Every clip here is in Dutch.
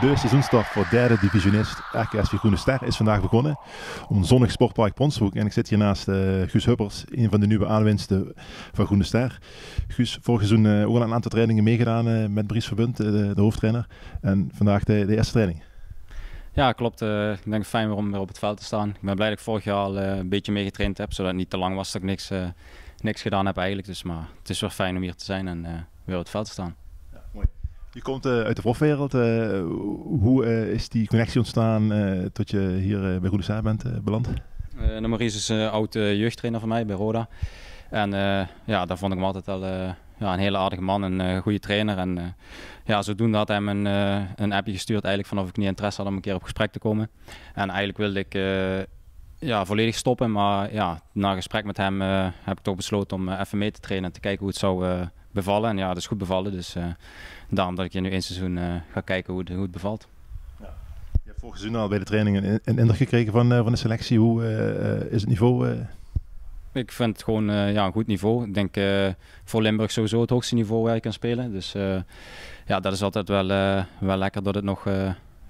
De seizoenstart voor derde divisionist RKSV Groene Ster is vandaag begonnen. Om zonnig Sportpark Ponshoek En ik zit hier naast uh, Guus Hubbers, een van de nieuwe aanwinsten van Groene Ster. Guus, vorig seizoen eh, ook al een aantal trainingen meegedaan eh, met Bries Verbund, de, hoofdtrainer. En vandaag de, de eerste training. Ja, klopt. ik denk fijn om weer op het veld te staan. Ik ben blij dat ik vorig jaar al een beetje meegetraind heb, zodat het niet te lang was dat ik niks, niks gedaan heb eigenlijk. Dus, maar het is wel fijn om hier te zijn en weer op het veld te staan. Je komt eh, uit de profwereld. Uh, hoe eh, is die connectie ontstaan tot je hier bij Goede Saar bent beland? Uh, Maurice is een oud jeugdtrainer van mij bij Roda. En ja, daar vond ik hem altijd al ja, een hele aardige man en een goede trainer. En ja, zodoende had hij me een, een appje gestuurd eigenlijk vanaf ik niet interesse had om een keer op gesprek te komen. En eigenlijk wilde ik ja, volledig stoppen. Maar ja, na gesprek met hem heb ik toch besloten om even mee te trainen en te kijken hoe het zou bevallen. En ja, dat is goed bevallen. Dus eh, daarom dat ik je nu één seizoen eh, ga kijken hoe, de, hoe het bevalt. Ja. Je hebt volgens seizoen al bij de training een, een indruk gekregen van, eh, van de selectie. Hoe is het niveau? Ik vind het gewoon ja, een goed niveau. Ik denk uh, voor Limburg sowieso het hoogste niveau waar je kan spelen. Dus ja, dat is altijd wel, wel lekker dat het nog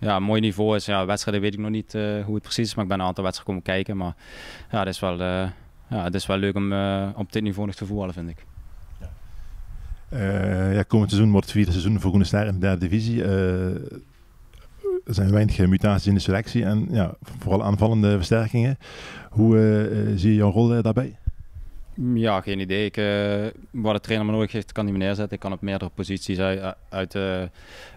ja, een mooi niveau is. Ja, wedstrijden weet ik nog niet hoe het precies is, maar ik ben een aantal wedstrijden komen kijken. Maar ja, het is wel, ja, het is wel leuk om op dit niveau nog te voetballen, vind ik. Eh, ja, komend seizoen wordt het vierde seizoen voor Groene Ster in de derde divisie. Eh, er zijn weinig eh, mutaties in de selectie en ja, vooral aanvallende versterkingen. Hoe zie je jouw rol daarbij? Ja, geen idee. Ik, uh, wat de trainer me nodig heeft, kan hij me neerzetten. Ik kan op meerdere posities uit,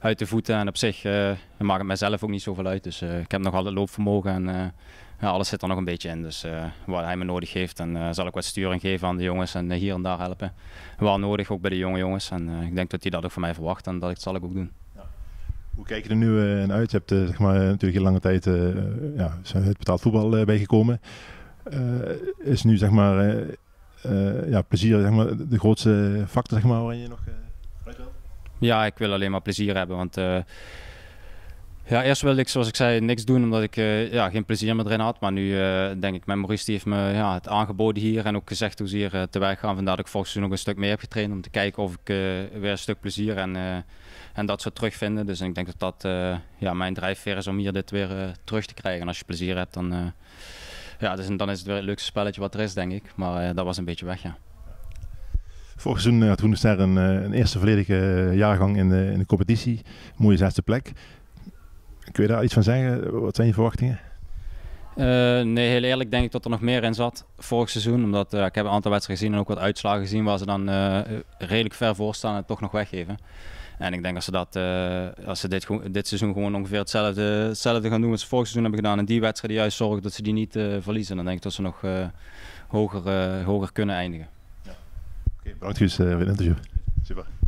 uit de voeten. En op zich maakt het mijzelf ook niet zoveel uit. Dus ik heb nog altijd loopvermogen. En ja, alles zit er nog een beetje in. Dus uh, eh, waar hij me nodig heeft, en eh, zal ik wat sturing geven aan de jongens en eh, hier en daar helpen. wel nodig, ook bij de jonge jongens. En ik denk dat hij dat ook van mij verwacht en dat, ik, zal ik ook doen. Hoe kijk je er nu uit? Je hebt zeg maar, natuurlijk heel lange tijd ja, het betaald voetbal bijgekomen. is nu zeg maar, ja, plezier zeg maar, de grootste factor zeg maar, waarin je nog uit Ja, ik wil alleen maar plezier hebben. Want ja, eerst wilde ik, zoals ik zei, niks doen omdat ik eh, ja, geen plezier meer erin had. Maar nu eh, denk ik, mijn Maurice die heeft me ja, het aangeboden hier en ook gezegd hoe ze hier uh, te werk gaan. Vandaar dat ik volgens nog een stuk mee heb getraind om te kijken of ik weer een stuk plezier en, en dat zou terugvinden. Dus ik denk dat dat ja, mijn drijfveer is om hier dit weer terug te krijgen. En als je plezier hebt, dan, ja, dus, dan is het weer het leukste spelletje wat er is, denk ik. Maar dat was een beetje weg, ja. Vorig seizoen had een, een eerste volledige jaargang in de, in de competitie. Mooie zesde plek. Kun je daar iets van zeggen? Wat zijn je verwachtingen? Eh, nee, heel eerlijk denk ik dat er nog meer in zat vorig seizoen. Omdat eh, ik heb een aantal wedstrijden gezien en ook wat uitslagen gezien waar ze dan eh, redelijk ver voor staan en toch nog weggeven. En ik denk als ze, dat, als ze dit, dit seizoen gewoon ongeveer hetzelfde, hetzelfde gaan doen wat ze vorig seizoen hebben gedaan. En die wedstrijden juist zorgen dat ze die niet verliezen. Dan denk ik dat ze nog hoger, hoger kunnen eindigen. Ja. Oké, bedankt voor het interview. Super.